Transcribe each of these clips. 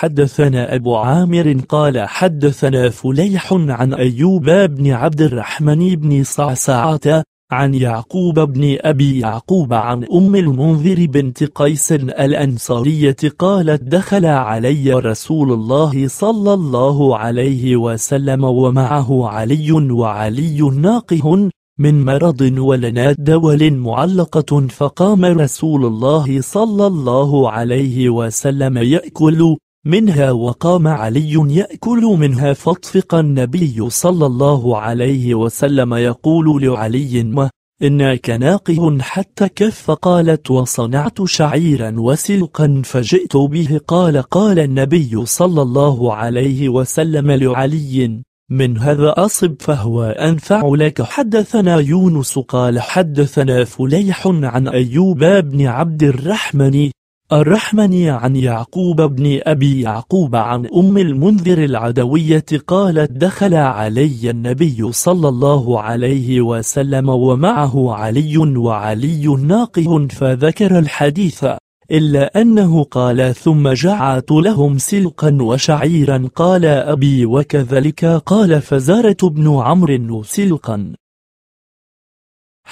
حدثنا أبو عامر قال حدثنا فليح عن أيوب بن عبد الرحمن بن صعصعة عن يعقوب بن أبي يعقوب عن أم المنذر بنت قيس الأنصارية قالت دخل علي رسول الله صلى الله عليه وسلم ومعه علي وعلي ناقه من مرض ولنا دول معلقة فقام رسول الله صلى الله عليه وسلم يأكل منها وقام علي يأكل منها فطفق النبي صلى الله عليه وسلم يقول لعلي ما إنك ناقه حتى كف قالت وصنعت شعيرا وسلقا فجئت به قال قال النبي صلى الله عليه وسلم لعلي من هذا أصب فهو أنفع لك حدثنا يونس قال حدثنا فليح عن أيوب بن عبد الرحمن الرحمن عن يعقوب بن أبي يعقوب عن أم المنذر العدوية قالت دخل علي النبي صلى الله عليه وسلم ومعه علي وعلي ناقه فذكر الحديث إلا أنه قال ثم جعت لهم سلقا وشعيرا قال أبي وكذلك قال فزارة بن عمرو سلقا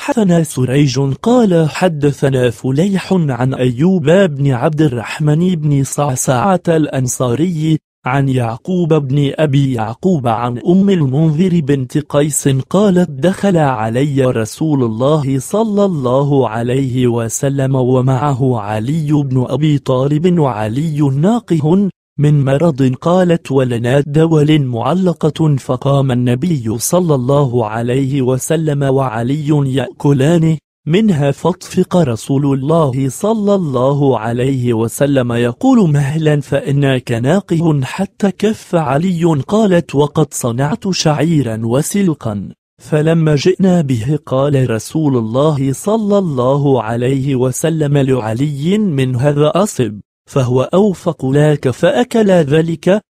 حدثنا سريج قال حدثنا فليح عن أيوب بن عبد الرحمن بن صعصعة الأنصاري عن يعقوب بن أبي يعقوب عن أم المنذر بنت قيس قالت دخل علي رسول الله صلى الله عليه وسلم ومعه علي بن أبي طالب وعلي ناقه من مرض قالت ولنا دول معلقة فقام النبي صلى الله عليه وسلم وعلي يأكلانه منها فطفق رسول الله صلى الله عليه وسلم يقول مهلا فإنك ناقه حتى كف علي قالت وقد صنعت شعيرا وسلقا فلما جئنا به قال رسول الله صلى الله عليه وسلم لعلي من هذا أصب فهو أوفق لك فأكل ذلك